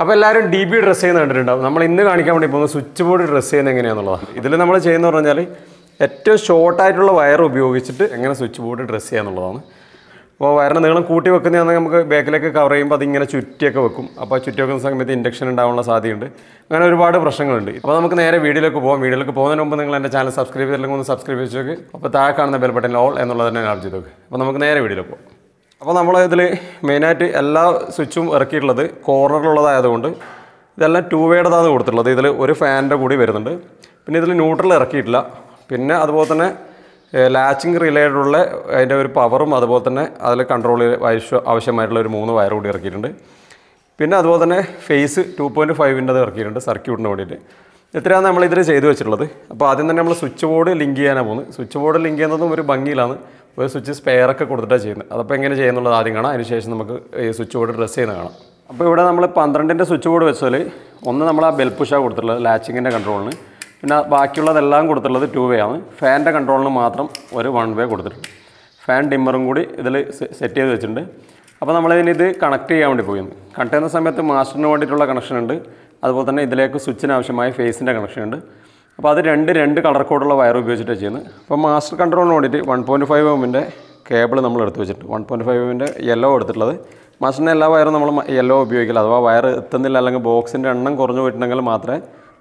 അപ്പോൾ എല്ലാവരും D B dress ചെയ്യുന്ന കണ്ടിട്ടുണ്ടാവും നമ്മൾ ഇന്ന് കാണിക്കാൻ വേണ്ടി പോകുന്ന സ്വിച്ച് ബോർഡ് ഡ്രസ്സ് ചെയ്യുന്ന എങ്ങനെയാണെന്നുള്ളതാണ് ഇതിൽ നമ്മൾ ചെയ്യുന്ന പറഞ്ഞാൽ ഏറ്റവും ഷോർട്ടായിട്ടുള്ള വയർ ഉപയോഗിച്ചിട്ട് എങ്ങനെ സ്വിച്ച് ബോർഡ് ഡ്രസ്സ് ചെയ്യാന്നുള്ളതാണ് അപ്പോൾ വയറിന് നീളം കൂട്ടി വെക്കുന്നതാണെങ്കിൽ നമുക്ക് ബാക്കിലേക്ക് കവർ ചെയ്യുമ്പോൾ അതിങ്ങനെ ചുറ്റിയൊക്കെ വെക്കും അപ്പോൾ ചുറ്റി വെക്കുന്ന സമയത്ത് ഇൻഡക്ഷൻ ഉണ്ടാവാനുള്ള സാധ്യതയുണ്ട് അങ്ങനെ ഒരുപാട് പ്രശ്നങ്ങളുണ്ട് അപ്പോൾ നമുക്ക് നേരെ വീഡിയോയിലേക്ക് പോകാം വീഡിയോയിലേക്ക് പോകുന്നതിന് മുമ്പ് നിങ്ങൾ എൻ്റെ ചാനൽ സബ്സ്ക്രൈബ് ചെയ്തില്ലെങ്കിൽ ഒന്ന് സബ്സ്ക്രൈബ് ചെയ്ത് അപ്പോൾ താഴെ കാണുന്ന ബെൽ ബട്ടൺ ഓൾ എന്നുള്ളത് തന്നെ ലാബ് അപ്പോൾ നമുക്ക് നേരെ വീഡിയോയിലേക്ക് പോകാം അപ്പോൾ നമ്മൾ ഇതിൽ മെയിനായിട്ട് എല്ലാ സ്വിച്ചും ഇറക്കിയിട്ടുള്ളത് കോർണറിലുള്ളതായതുകൊണ്ട് ഇതെല്ലാം ടൂ വേയുടേതാണ് കൊടുത്തിട്ടുള്ളത് ഇതിൽ ഒരു ഫാനിൻ്റെ കൂടി വരുന്നുണ്ട് പിന്നെ ഇതിൽ ന്യൂട്രൽ ഇറക്കിയിട്ടില്ല പിന്നെ അതുപോലെ തന്നെ ലാച്ചിങ് റിലേറ്റഡുള്ള അതിൻ്റെ ഒരു പവറും അതുപോലെ തന്നെ അതിൽ കൺട്രോൾ ആവശ്യമായിട്ടുള്ള ഒരു മൂന്ന് വയർ കൂടി ഇറക്കിയിട്ടുണ്ട് പിന്നെ അതുപോലെ തന്നെ ഫേസ് ടു പോയിൻറ്റ് അത് ഇറക്കിയിട്ടുണ്ട് സർക്യൂട്ടിന് വേണ്ടിയിട്ട് ഇത്രയാണ് നമ്മളിതിൽ ചെയ്തു വെച്ചിട്ടുള്ളത് അപ്പോൾ ആദ്യം തന്നെ നമ്മൾ സ്വിച്ച് ബോർഡ് ലിങ്ക് ചെയ്യാനാണ് പോകുന്നത് സ്വിച്ച് ബോർഡ് ലിങ്ക് ചെയ്യുന്നതും ഒരു ഭംഗിയിലാണ് ഒരു സ്വിച്ച് സ്പെയറൊക്കെ കൊടുത്തിട്ടാണ് ചെയ്യുന്നത് അതപ്പോൾ എങ്ങനെ ചെയ്യുന്നുള്ളത് ആദ്യം കാണാം അതിനുശേഷം നമുക്ക് ഈ സ്വിച്ച് ബോർഡ് ഡ്രസ്സ് ചെയ്യുന്ന കാണാം അപ്പോൾ ഇവിടെ നമ്മൾ പന്ത്രണ്ടിൻ്റെ സ്വിച്ച് ബോർഡ് വെച്ചാൽ ഒന്ന് നമ്മൾ ആ ബെൽപുഷാണ് കൊടുത്തിട്ടുള്ളത് ലാച്ചിങ്ങിൻ്റെ കൺട്രോളിന് പിന്നെ ബാക്കിയുള്ളതെല്ലാം കൊടുത്തിട്ടുള്ളത് ടു വേ ആണ് ഫാനിൻ്റെ കൺട്രോളിന് മാത്രം ഒരു വൺ വേ കൊടുത്തിട്ടുണ്ട് ഫാൻ ഡിമ്മറും കൂടി ഇതിൽ സെറ്റ് ചെയ്ത് വെച്ചിട്ടുണ്ട് അപ്പോൾ നമ്മളിതിന് ഇത് കണക്ട് ചെയ്യാൻ വേണ്ടി പോയിരുന്നു കണക്ട് ചെയ്യുന്ന സമയത്ത് മാസ്റ്ററിന് വേണ്ടിയിട്ടുള്ള കണക്ഷൻ ഉണ്ട് അതുപോലെ തന്നെ ഇതിലേക്ക് സ്വിച്ചിന് ആവശ്യമായ ഫേസിൻ്റെ കണക്ഷൻ ഉണ്ട് അപ്പോൾ അത് രണ്ട് രണ്ട് കളർ കോഡുള്ള വയർ ഉപയോഗിച്ചിട്ടാണ് ചെയ്യുന്നത് അപ്പോൾ മാസ്റ്റർ കൺട്രോളിന് വേണ്ടിയിട്ട് വൺ പോയിൻറ്റ് ഫൈവ് എമ്മിൻ്റെ കേബിൾ നമ്മൾ എടുത്ത് വെച്ചിട്ടുണ്ട് വൺ പോയിൻറ്റ് ഫൈവ് എമ്മിൻ്റെ യെല്ലോ എടുത്തിട്ടുള്ളത് മാസ്റ്ററിൻ്റെ എല്ലാ വയറും നമ്മൾ യെല്ലോ ഉപയോഗിക്കില്ല അഥവാ വയർ എത്തുന്നില്ല അല്ലെങ്കിൽ ബോക്സിൻ്റെ എണ്ണം കുറഞ്ഞു പോയിട്ടുണ്ടെങ്കിൽ മാത്രമേ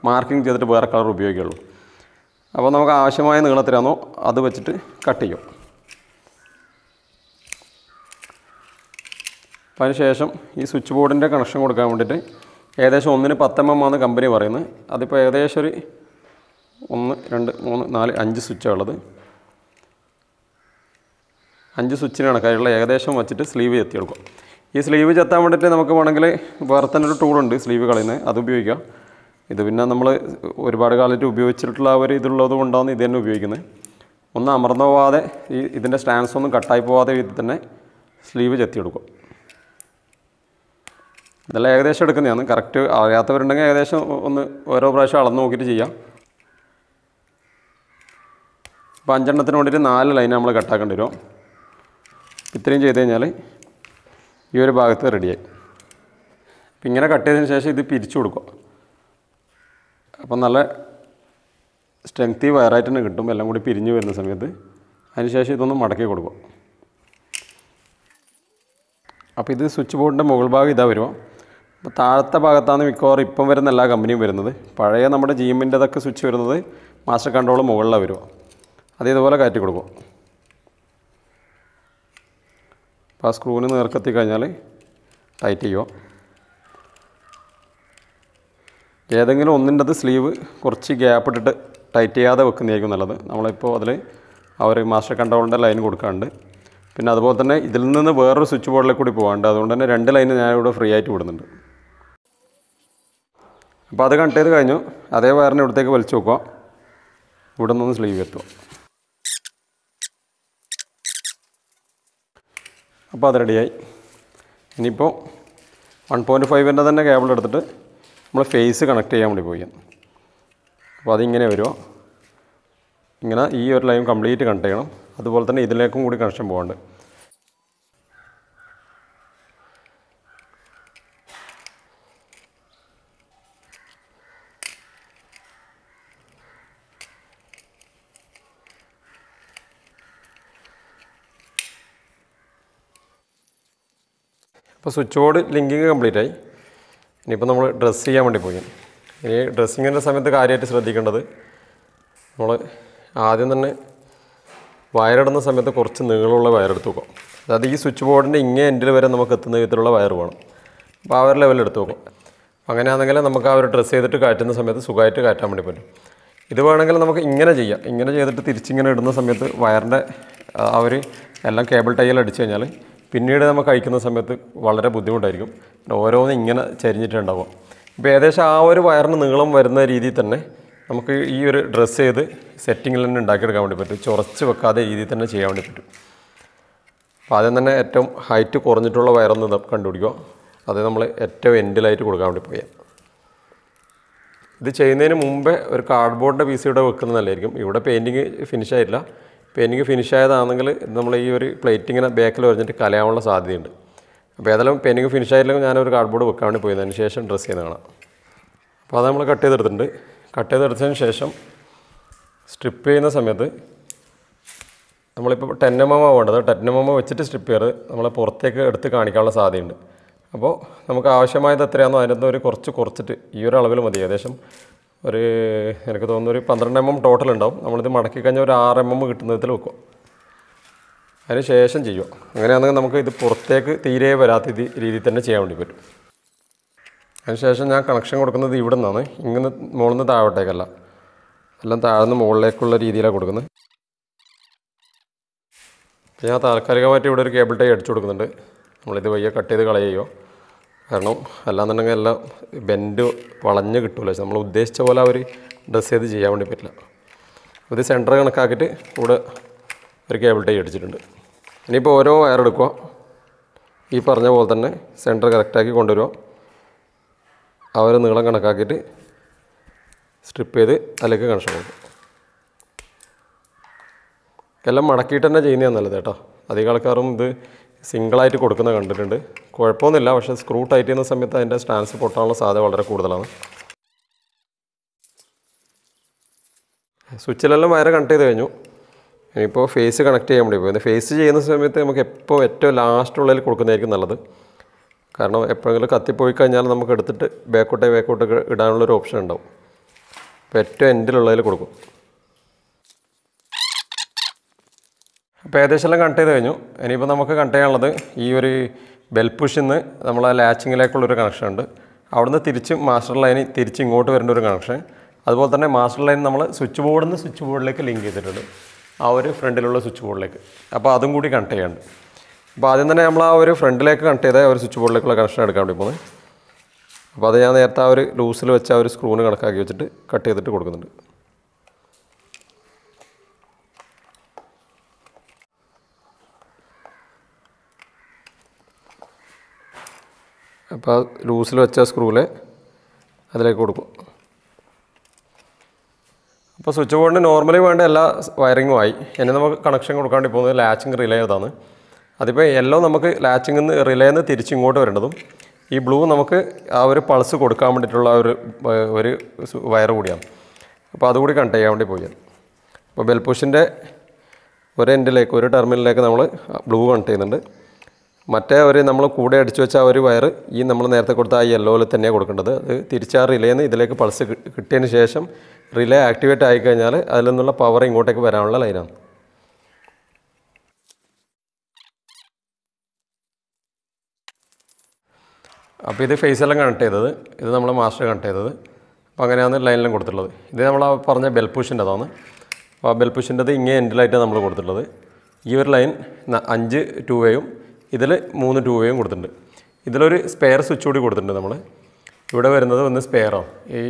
മാർക്കിംഗ് ചെയ്തിട്ട് വേറെ കളർ ഉപയോഗിക്കുകയുള്ളൂ അപ്പോൾ നമുക്ക് ആവശ്യമായ നീളത്തിലാണോ അത് വെച്ചിട്ട് കട്ട് ചെയ്യും അപ്പോൾ അതിനുശേഷം ഈ സ്വിച്ച് ബോർഡിൻ്റെ കണക്ഷൻ കൊടുക്കാൻ വേണ്ടിയിട്ട് ഏകദേശം ഒന്നിന് ആണ് കമ്പനി പറയുന്നത് അതിപ്പോൾ ഏകദേശം ഒരു ഒന്ന് രണ്ട് മൂന്ന് നാല് അഞ്ച് സ്വിച്ചാണുള്ളത് അഞ്ച് സ്വിച്ചിനാണ് കയ്യിലുള്ള ഏകദേശം വെച്ചിട്ട് സ്ലീവ് ചെത്തിയെടുക്കും ഈ സ്ലീവ് ചെത്താൻ വേണ്ടിയിട്ട് നമുക്ക് വേണമെങ്കിൽ വേറെ തന്നെ ഒരു ടൂളുണ്ട് സ്ലീവ് കളയുന്നത് അത് ഉപയോഗിക്കാം ഇത് പിന്നെ നമ്മൾ ഒരുപാട് കാലത്ത് ഉപയോഗിച്ചിട്ടുള്ള ഒരു ഇതുള്ളത് കൊണ്ടാണ് ഇത് തന്നെ ഉപയോഗിക്കുന്നത് ഒന്ന് അമർന്നു പോവാതെ ഈ ഇതിൻ്റെ സ്റ്റാൻസ് ഒന്നും കട്ടായി പോവാതെ ഇതിൽ തന്നെ സ്ലീവ് ചെത്തിയെടുക്കും ഇതെല്ലാം ഏകദേശം എടുക്കുന്നതാണ് കറക്റ്റ് അറിയാത്തവരുണ്ടെങ്കിൽ ഏകദേശം ഒന്ന് ഓരോ പ്രാവശ്യം അളന്ന് നോക്കിയിട്ട് ചെയ്യാം ഇപ്പോൾ അഞ്ചെണ്ണത്തിന് വേണ്ടിയിട്ട് നാല് ലൈൻ നമ്മൾ കട്ടാക്കേണ്ടി വരും ഇത്രയും ചെയ്ത് കഴിഞ്ഞാൽ ഈ ഒരു ഭാഗത്ത് റെഡിയായി അപ്പം ഇങ്ങനെ കട്ട് ചെയ്തതിന് ശേഷം ഇത് പിരിച്ചു കൊടുക്കുക അപ്പം നല്ല സ്ട്രെങ്ത്തി വയറായിട്ട് തന്നെ കിട്ടും എല്ലാം കൂടി പിരിഞ്ഞു വരുന്ന സമയത്ത് അതിനുശേഷം ഇതൊന്ന് മടക്കി കൊടുക്കുക അപ്പോൾ ഇത് സ്വിച്ച് ബോർഡിൻ്റെ മുകൾ ഭാഗം ഇതാ വരുമോ അപ്പോൾ താഴത്തെ ഭാഗത്താണ് മിക്കവാറും ഇപ്പം വരുന്ന എല്ലാ കമ്പനിയും വരുന്നത് പഴയ നമ്മുടെ ജീമിൻ്റെതൊക്കെ സ്വിച്ച് വരുന്നത് മാസ്റ്റർ കൺട്രോൾ മുകളിലാണ് വരുമോ അത് കയറ്റി കൊടുക്കും അപ്പോൾ ആ സ്ക്രൂവിന് നേർക്കെത്തി കഴിഞ്ഞാൽ ടൈറ്റ് ചെയ്യുക ഏതെങ്കിലും അത് സ്ലീവ് കുറച്ച് ഗ്യാപ്പ് ഇട്ടിട്ട് ടൈറ്റ് ചെയ്യാതെ വെക്കുന്നതായിരിക്കും നല്ലത് നമ്മളിപ്പോൾ അതിൽ ആ ഒരു മാസ്റ്റർ കൺട്രോളിൻ്റെ ലൈൻ കൊടുക്കാണ്ട് പിന്നെ അതുപോലെ തന്നെ ഇതിൽ നിന്ന് വേറൊരു സ്വിച്ച് ബോർഡിലേക്ക് കൂടി പോകാണ്ട് അതുകൊണ്ട് തന്നെ രണ്ട് ലൈന് ഞാനിവിടെ ഫ്രീ ആയിട്ട് വിടുന്നുണ്ട് അപ്പോൾ അത് കണ്ട് ചെയ്ത് കഴിഞ്ഞു അതേ വയറിന് ഇവിടത്തേക്ക് വലിച്ചു നോക്കുക ഇവിടെ നിന്ന് സ്ലീവ് എത്തുക അപ്പോൾ അത് റെഡിയായി ഇനിയിപ്പോൾ വൺ പോയിൻറ്റ് ഫൈവിൻ്റെ തന്നെ കേബിൾ എടുത്തിട്ട് നമ്മൾ ഫേസ് കണക്ട് ചെയ്യാൻ വേണ്ടി പോയി അപ്പോൾ അതിങ്ങനെ വരുമോ ഇങ്ങനെ ഈ ഒരു ലൈൻ കംപ്ലീറ്റ് കണക്ട് ചെയ്യണം അതുപോലെ തന്നെ ഇതിലേക്കും കൂടി കണക്ഷൻ പോകാണ്ട് ഇപ്പോൾ സ്വിച്ച് ബോർഡ് ലിങ്കിങ് കംപ്ലീറ്റ് ആയി ഇനിയിപ്പോൾ നമ്മൾ ഡ്രസ്സ് ചെയ്യാൻ വേണ്ടി പോയി ഇനി ഡ്രസ്സിങ്ങിൻ്റെ സമയത്ത് കാര്യമായിട്ട് ശ്രദ്ധിക്കേണ്ടത് നമ്മൾ ആദ്യം തന്നെ വയറിടുന്ന സമയത്ത് കുറച്ച് നീളമുള്ള വയറെടുത്ത് വെക്കും അതായത് ഈ സ്വിച്ച് ബോർഡിൻ്റെ ഇങ്ങേ എൻഡിൽ വരെ നമുക്ക് എത്തുന്ന വിധത്തിലുള്ള വയർ വേണം അപ്പോൾ ആ ഒരു ലെവലിൽ എടുത്ത് വെക്കും അങ്ങനെയാണെങ്കിൽ നമുക്ക് ആ ഒരു ഡ്രസ്സ് ചെയ്തിട്ട് കാറ്റുന്ന സമയത്ത് സുഖമായിട്ട് കാറ്റാൻ വേണ്ടി പറ്റും ഇത് വേണമെങ്കിൽ നമുക്ക് ഇങ്ങനെ ചെയ്യാം ഇങ്ങനെ ചെയ്തിട്ട് തിരിച്ചിങ്ങനെ ഇടുന്ന സമയത്ത് വയറിൻ്റെ ആ ഒരു എല്ലാം കേബിൾ ടൈൽ അടിച്ച് കഴിഞ്ഞാൽ പിന്നീട് നമ്മൾ കഴിക്കുന്ന സമയത്ത് വളരെ ബുദ്ധിമുട്ടായിരിക്കും ഓരോന്ന് ഇങ്ങനെ ചരിഞ്ഞിട്ടുണ്ടാവും ഇപ്പോൾ ഏകദേശം ആ ഒരു വയറിന് നീളം വരുന്ന രീതിയിൽ തന്നെ നമുക്ക് ഈ ഒരു ഡ്രസ്സ് ചെയ്ത് സെറ്റിങ്ങിൽ തന്നെ ഉണ്ടാക്കിയെടുക്കാൻ വേണ്ടി പറ്റും ചൊറച്ച് വെക്കാതെ രീതിയിൽ തന്നെ ചെയ്യാൻ വേണ്ടി പറ്റും അപ്പോൾ ആദ്യം തന്നെ ഏറ്റവും ഹൈറ്റ് കുറഞ്ഞിട്ടുള്ള വയറൊന്ന് കണ്ടുപിടിക്കുക അത് നമ്മൾ ഏറ്റവും എൻഡിലായിട്ട് കൊടുക്കാൻ വേണ്ടി പോയാൽ ഇത് ചെയ്യുന്നതിന് മുമ്പേ ഒരു കാർഡ്ബോർഡിൻ്റെ പീസ് ഇവിടെ വെക്കുന്നത് നല്ലതായിരിക്കും ഇവിടെ പെയിൻറ്റിങ് ഫിനിഷ് ആയിട്ടില്ല പെയിൻറ്റിങ് ഫിനിഷ് ആയതാണെങ്കിൽ നമ്മൾ ഈ ഒരു പ്ലേറ്റിങ്ങിനെ ബാക്കിൽ വരഞ്ഞിട്ട് കലയാനുള്ള സാധ്യതയുണ്ട് അപ്പോൾ ഏതായാലും പെയിൻറ്റിങ് ഫിനിഷ് ആയില്ലെങ്കിൽ ഞാനൊരു കാർഡ്ബോർഡ് വെക്കാൻ വേണ്ടി പോയി അതിന് ശേഷം ഡ്രസ്സ് ചെയ്ത് കാണാം അപ്പോൾ അത് നമ്മൾ കട്ട് ചെയ്തെടുത്തിട്ടുണ്ട് കട്ട് ചെയ്തെടുത്തതിന് ശേഷം സ്ട്രിപ്പ് ചെയ്യുന്ന സമയത്ത് നമ്മളിപ്പോൾ ടെന്നമമ വേണ്ടത് ടെന്നമമ വെച്ചിട്ട് സ്ട്രിപ്പ് ചെയ്യരുത് നമ്മളെ പുറത്തേക്ക് എടുത്ത് കാണിക്കാനുള്ള സാധ്യതയുണ്ട് അപ്പോൾ നമുക്ക് ആവശ്യമായത് എത്രയാണോ അതിനകത്ത് ഒരു കുറച്ച് കുറച്ചിട്ട് ഈ ഒരു അളവിൽ മതി ഏകദേശം ഒരു എനിക്ക് തോന്നുന്നു ഒരു പന്ത്രണ്ട് എം എം ടോട്ടൽ ഉണ്ടാവും നമ്മളിത് മടക്കി കഴിഞ്ഞാൽ ഒരു ആറ് എം എം കിട്ടുന്ന വിധത്തിൽ വെക്കും അതിന് ശേഷം ചെയ്യുക അങ്ങനെയാണെങ്കിൽ നമുക്ക് ഇത് പുറത്തേക്ക് തീരെ വരാത്ത രീതിയിൽ തന്നെ ചെയ്യാൻ വേണ്ടി പറ്റും അതിനുശേഷം ഞാൻ കണക്ഷൻ കൊടുക്കുന്നത് ഇവിടെ നിന്നാണ് ഇങ്ങനെ മുകളിൽ നിന്ന് താഴോട്ടേക്കല്ല എല്ലാം താഴ്ന്ന് മുകളിലേക്കുള്ള രീതിയിലാണ് കൊടുക്കുന്നത് ഞാൻ താൽക്കാലികമായിട്ട് ഇവിടെ ഒരു കേബിൾ ടൈ അടിച്ചു കൊടുക്കുന്നുണ്ട് നമ്മളിത് വയ്യ കട്ട് ചെയ്ത് കളയുകയോ കാരണം അല്ലാന്നുണ്ടെങ്കിൽ എല്ലാം ബെൻഡ് വളഞ്ഞ് കിട്ടുമല്ലോ നമ്മൾ ഉദ്ദേശിച്ച പോലെ അവർ ഡ്രസ്സ് ചെയ്ത് ചെയ്യാൻ വേണ്ടി പറ്റില്ല ഇത് സെൻറ്റർ കണക്കാക്കിയിട്ട് കൂടെ ഒരു കേബിൾ ടൈ അടിച്ചിട്ടുണ്ട് ഇനിയിപ്പോൾ ഓരോ വയർ എടുക്കുക ഈ പറഞ്ഞ പോലെ തന്നെ സെൻറ്റർ കറക്റ്റാക്കി കൊണ്ടുവരിക അവർ നീളം കണക്കാക്കിയിട്ട് സ്ട്രിപ്പ് ചെയ്ത് അതിലേക്ക് കണക്ഷൻ കൊടുക്കും എല്ലാം മടക്കിയിട്ട് തന്നെ ചെയ്യുന്നതാണ് നല്ലത് കേട്ടോ അധികം ആൾക്കാരും ഇത് സിംഗിളായിട്ട് കൊടുക്കുന്ന കണ്ടിട്ടുണ്ട് കുഴപ്പമൊന്നുമില്ല പക്ഷേ സ്ക്രൂ ടൈറ്റ് ചെയ്യുന്ന സമയത്ത് അതിൻ്റെ സ്റ്റാൻസ് പൊട്ടാനുള്ള സാധ്യത വളരെ കൂടുതലാണ് സ്വിച്ചിലെല്ലാം വയർ കണക്ട് ചെയ്ത് കഴിഞ്ഞു ഇനിയിപ്പോൾ ഫേസ് കണക്ട് ചെയ്യാൻ വേണ്ടി പോയി ഫേസ് ചെയ്യുന്ന സമയത്ത് നമുക്ക് എപ്പോൾ ഏറ്റവും ലാസ്റ്റ് ഉള്ളതിൽ കൊടുക്കുന്നതായിരിക്കും നല്ലത് കാരണം എപ്പോഴെങ്കിലും കത്തിപ്പോയി കഴിഞ്ഞാൽ നമുക്ക് എടുത്തിട്ട് ബാക്കോട്ടേ ബാക്കോട്ട് ഇടാനുള്ളൊരു ഓപ്ഷൻ ഉണ്ടാവും അപ്പോൾ ഏറ്റവും എൻഡിലുള്ളതിൽ കൊടുക്കും അപ്പോൾ ഏകദേശം എല്ലാം കട്ട് ചെയ്ത് കഴിഞ്ഞു ഇനിയിപ്പോൾ നമുക്ക് കണക്ട് ചെയ്യാനുള്ളത് ഈ ഒരു ബെൽപുഷിൽ നിന്ന് നമ്മൾ ആ ലാച്ചിങ്ങിലേക്കുള്ളൊരു കണക്ഷൻ ഉണ്ട് അവിടുന്ന് തിരിച്ച് മാസ്റ്റർ ലൈനിൽ തിരിച്ച് ഇങ്ങോട്ട് വരേണ്ട ഒരു കണക്ഷൻ അതുപോലെ തന്നെ മാസ്റ്റർ ലൈൻ നമ്മൾ സ്വിച്ച് ബോർഡിൽ നിന്ന് സ്വിച്ച് ബോർഡിലേക്ക് ലിങ്ക് ചെയ്തിട്ടുണ്ട് ആ ഒരു ഫ്രണ്ടിലുള്ള സ്വിച്ച് ബോർഡിലേക്ക് അപ്പോൾ അതും കൂടി കണക്ട് ചെയ്യാണ്ട് അപ്പോൾ ആദ്യം തന്നെ നമ്മൾ ആ ഒരു ഫ്രണ്ടിലേക്ക് കണക്ട് ചെയ്ത ഒരു സ്വിച്ച് ബോർഡിലേക്കുള്ള കണക്ഷൻ എടുക്കാൻ വേണ്ടി പോകുന്നത് അപ്പോൾ അത് ഞാൻ നേരത്തെ ആ ഒരു ലൂസിൽ വെച്ച് ആ ഒരു സ്ക്രൂവിന് കണക്കാക്കി വെച്ചിട്ട് കട്ട് ചെയ്തിട്ട് കൊടുക്കുന്നുണ്ട് അപ്പോൾ ലൂസിൽ വെച്ച സ്ക്രൂവിൽ അതിലേക്ക് കൊടുക്കും അപ്പോൾ സ്വിച്ച് ബോർഡിന് നോർമലി വേണ്ട എല്ലാ വയറിങ്ങും ആയി ഇനി നമുക്ക് കണക്ഷൻ കൊടുക്കാണ്ട് പോകുന്നത് ലാച്ചിങ് റിലേ ഇതാണ് അതിപ്പോൾ യെല്ലോ നമുക്ക് ലാച്ചിങ് നിന്ന് റിലേന്ന് തിരിച്ചിങ്ങോട്ട് വരേണ്ടതും ഈ ബ്ലൂ നമുക്ക് ആ ഒരു പൾസ് കൊടുക്കാൻ വേണ്ടിയിട്ടുള്ള ഒരു ഒരു വയർ കൂടിയാണ് അപ്പോൾ അതുകൂടി കണക്ട് ചെയ്യാൻ വേണ്ടി പോയത് അപ്പോൾ ബെൽപുഷിൻ്റെ ഒരു എൻഡിലേക്ക് ഒരു ടെർമിനലിലേക്ക് നമ്മൾ ബ്ലൂ കണക്ട് ചെയ്യുന്നുണ്ട് മറ്റേ ഒരു നമ്മൾ കൂടെ അടിച്ചു വെച്ച ആ ഒരു വയർ ഈ നമ്മൾ നേരത്തെ കൊടുത്ത ആ യെല്ലോയിൽ തന്നെയാണ് കൊടുക്കേണ്ടത് അത് തിരിച്ച് ആ റിലേന്ന് ഇതിലേക്ക് പൾസ് കിട്ടിയതിന് ശേഷം റിലേ ആക്ടിവേറ്റ് ആയിക്കഴിഞ്ഞാൽ അതിൽ നിന്നുള്ള പവർ ഇങ്ങോട്ടേക്ക് വരാനുള്ള ലൈനാണ് അപ്പോൾ ഇത് ഫേസെല്ലാം കണക്ട് ചെയ്തത് ഇത് നമ്മൾ മാസ്റ്റർ കണക്ട് ചെയ്തത് അപ്പോൾ അങ്ങനെയാണ് ലൈനിലും കൊടുത്തിട്ടുള്ളത് ഇത് നമ്മൾ പറഞ്ഞ ബെൽപുഷിൻ്റെതാണ് അപ്പോൾ ആ ബെൽപുഷിൻ്റെത് ഇങ്ങേ എൻഡിലായിട്ടാണ് നമ്മൾ കൊടുത്തിട്ടുള്ളത് ഈ ഒരു ലൈൻ അഞ്ച് ടു വേയും ഇതിൽ മൂന്ന് ടു വേയും കൊടുത്തിട്ടുണ്ട് ഇതിലൊരു സ്പെയർ സ്വിച്ച് കൂടി കൊടുത്തിട്ടുണ്ട് നമ്മൾ ഇവിടെ വരുന്നത് ഒന്ന് സ്പെയറോ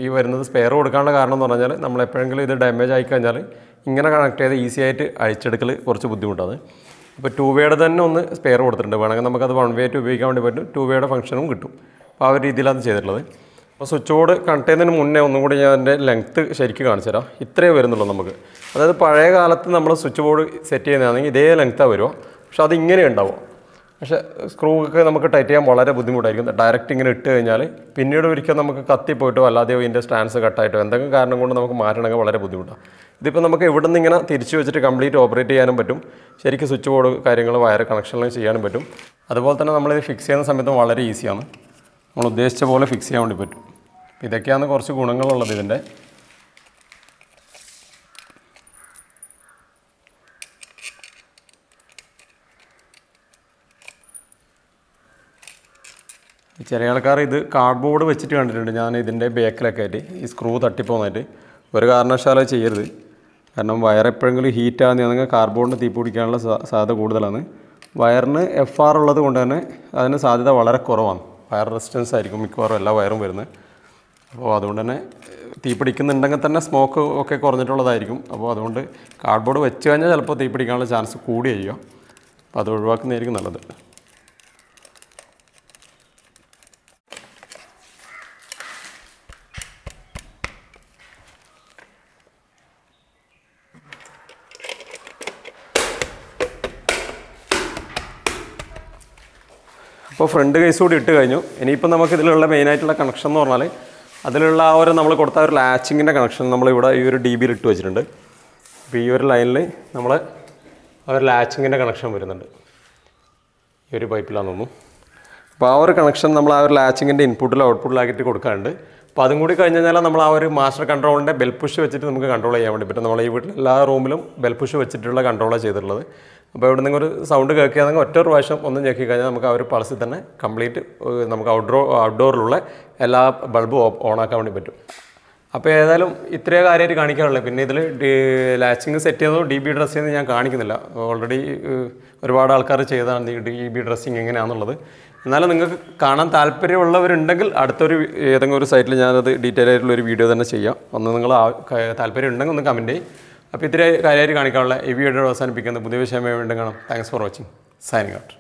ഈ വരുന്നത് സ്പെയർ കൊടുക്കാനുള്ള കാരണം എന്ന് പറഞ്ഞാൽ നമ്മൾ എപ്പോഴെങ്കിലും ഇത് ഡാമേജ് ആയി കഴിഞ്ഞാൽ ഇങ്ങനെ കണക്ട് ചെയ്ത് ഈസി ആയിട്ട് അഴിച്ചെടുക്കൽ കുറച്ച് ബുദ്ധിമുട്ടാണ് അപ്പോൾ ടു വേയുടെ തന്നെ ഒന്ന് സ്പെയർ കൊടുത്തിട്ടുണ്ട് വേണമെങ്കിൽ നമുക്കത് വൺ വേ ആയിട്ട് ഉപയോഗിക്കാൻ വേണ്ടി പറ്റും ടു വേയുടെ ഫംഗ്ഷനും കിട്ടും അപ്പോൾ ആ ഒരു രീതിയിലാണ് ചെയ്തിട്ടുള്ളത് അപ്പോൾ സ്വിച്ച് ബോർഡ് കണക്ട് ചെയ്യുന്നതിന് മുന്നേ ഒന്നും കൂടി ഞാൻ അതിൻ്റെ ലെങ്ത്ത് ശരിക്കും കാണിച്ചു തരാം ഇത്രയേ വരുന്നുള്ളൂ നമുക്ക് അതായത് പഴയ കാലത്ത് നമ്മൾ സ്വിച്ച് ബോർഡ് സെറ്റ് ചെയ്യുന്നതാണെങ്കിൽ ഇതേ ലെങ്ത്താണ് വരുമോ പക്ഷേ അതിങ്ങനെ ഉണ്ടാവും പക്ഷേ സ്ക്രൂ ഒക്കെ നമുക്ക് ടൈറ്റ് ചെയ്യാൻ വളരെ ബുദ്ധിമുട്ടായിരിക്കും ഡയറക്റ്റ് ഇങ്ങനെ ഇട്ട് കഴിഞ്ഞാൽ പിന്നീട് ഒരിക്കൽ നമുക്ക് കത്തിപ്പോയിട്ടോ അല്ലാതെയോ ഇതിൻ്റെ സ്റ്റാൻസ് കട്ടായിട്ടോ എന്തെങ്കിലും കാരണം കൊണ്ട് നമുക്ക് മാറ്റണമെങ്കിൽ വളരെ ബുദ്ധിമുട്ടാണ് ഇതിപ്പോൾ നമുക്ക് ഇവിടെ നിന്ന് ഇങ്ങനെ തിരിച്ചു വെച്ചിട്ട് കംപ്ലീറ്റ് ഓപ്പറേറ്റ് ചെയ്യാനും പറ്റും ശരിക്കും സ്വിച്ച് ബോർഡ് കാര്യങ്ങൾ വയർ കണക്ഷനിലും ചെയ്യാനും പറ്റും അതുപോലെ തന്നെ നമ്മളിത് ഫിക്സ് ചെയ്യുന്ന സമയത്ത് വളരെ ഈസിയാണ് നമ്മൾ ഉദ്ദേശിച്ച പോലെ ഫിക്സ് ചെയ്യാൻ വേണ്ടി പറ്റും ഇതൊക്കെയാണ് കുറച്ച് ഗുണങ്ങളുള്ളത് ഇതിൻ്റെ ചെറിയ ആൾക്കാർ ഇത് കാർഡ്ബോർഡ് വെച്ചിട്ട് കണ്ടിട്ടുണ്ട് ഞാൻ ഇതിൻ്റെ ബേക്കിലൊക്കെ ആയിട്ട് ഈ സ്ക്രൂ തട്ടിപ്പോന്നായിട്ട് ഒരു കാരണവശാലും ചെയ്യരുത് കാരണം വയർ എപ്പോഴെങ്കിലും ഹീറ്റ് ആകുന്നതാണെങ്കിൽ കാർബോണിന് തീ പിടിക്കാനുള്ള സാധ്യത കൂടുതലാണ് വയറിന് എഫ് ആർ ഉള്ളത് കൊണ്ട് തന്നെ അതിന് സാധ്യത വളരെ കുറവാണ് വയർ റെസിസ്റ്റൻസ് ആയിരിക്കും മിക്കവാറും എല്ലാ വയറും വരുന്നത് അപ്പോൾ അതുകൊണ്ട് തന്നെ തീ പിടിക്കുന്നുണ്ടെങ്കിൽ തന്നെ സ്മോക്ക് ഒക്കെ കുറഞ്ഞിട്ടുള്ളതായിരിക്കും അപ്പോൾ അതുകൊണ്ട് കാർഡ്ബോർഡ് വെച്ച് കഴിഞ്ഞാൽ ചിലപ്പോൾ തീ പിടിക്കാനുള്ള ചാൻസ് കൂടി ചെയ്യുക അപ്പോൾ അത് ഒഴിവാക്കുന്നതായിരിക്കും നല്ലത് അപ്പോൾ ഫ്രണ്ട് കേസ് കൂടി ഇട്ട് കഴിഞ്ഞു ഇനിയിപ്പോൾ നമുക്ക് ഇതിലുള്ള മെയിൻ ആയിട്ടുള്ള കണക്ഷൻ എന്ന് പറഞ്ഞാൽ അതിലുള്ള ആ ഒരു നമ്മൾ കൊടുത്ത ഒരു ലാച്ചിങ്ങിൻ്റെ കണക്ഷൻ നമ്മളിവിടെ ഈ ഒരു ഡി ബിയിൽ ഇട്ട് വെച്ചിട്ടുണ്ട് അപ്പോൾ ഈ ഒരു ലൈനിൽ നമ്മൾ ആ ഒരു ലാച്ചിങ്ങിൻ്റെ കണക്ഷൻ വരുന്നുണ്ട് ഈ ഒരു പൈപ്പിലാണ് തോന്നുന്നു അപ്പോൾ ആ ഒരു കണക്ഷൻ നമ്മൾ ആ ഒരു ലാച്ചിങ്ങിൻ്റെ ഇൻപുട്ടിൽ ഔട്ട്പുട്ടിലാക്കിയിട്ട് കൊടുക്കാറുണ്ട് അപ്പോൾ അതും കൂടി കഴിഞ്ഞ് കഴിഞ്ഞാൽ നമ്മൾ ആ ഒരു മാസ്റ്റർ കൺട്രോളിൻ്റെ ബെൽ പുഷ് വെച്ചിട്ട് നമുക്ക് കൺട്രോൾ ചെയ്യാൻ വേണ്ടി പറ്റും നമ്മൾ ഈ വീട്ടിൽ എല്ലാ റൂമിലും ബെൽ പുഷ് വെച്ചിട്ടുള്ള കൺട്രോളാണ് ചെയ്തിട്ടുള്ളത് അപ്പോൾ ഇവിടെ നിങ്ങൾ ഒരു സൗണ്ട് കേൾക്കുകയാണെങ്കിൽ ഒറ്റ പ്രാവശ്യം ഒന്ന് ഞെക്കി കഴിഞ്ഞാൽ നമുക്ക് ആ ഒരു പളസിൽ തന്നെ കംപ്ലീറ്റ് നമുക്ക് ഔട്ട്ഡോർ ഔട്ട്ഡോറിലുള്ള എല്ലാ ബൾബും ഓണാക്കാൻ വേണ്ടി പറ്റും അപ്പോൾ ഏതായാലും ഇത്രേ കാര്യമായിട്ട് കാണിക്കാനുള്ളൂ പിന്നെ ഇതിൽ ലാച്ചിങ് സെറ്റ് ചെയ്തോ ഡി ബി ഡ്രസ് ചെയ്യുന്നത് ഞാൻ കാണിക്കുന്നില്ല ഓൾറെഡി ഒരുപാട് ആൾക്കാർ ചെയ്തതാണ് ഈ ഡി ബി ഡ്രസ്സിങ് എങ്ങനെയാണെന്നുള്ളത് എന്നാലും നിങ്ങൾക്ക് കാണാൻ താല്പര്യമുള്ളവരുണ്ടെങ്കിൽ അടുത്തൊരു ഏതെങ്കിലും ഒരു സൈറ്റിൽ ഞാനത് ഡീറ്റെയിൽ ആയിട്ടുള്ള ഒരു വീഡിയോ തന്നെ ചെയ്യാം ഒന്ന് നിങ്ങൾ താല്പര്യം ഉണ്ടെങ്കിൽ ഒന്ന് കമൻറ്റ് ചെയ്യും അപ്പോൾ ഇത്രയും കാര്യമായിട്ട് കാണിക്കാനുള്ള ഈ അവസാനിപ്പിക്കുന്നത് പുതിയ വിഷയമായി വീണ്ടും കാണാം thanks for watching signing out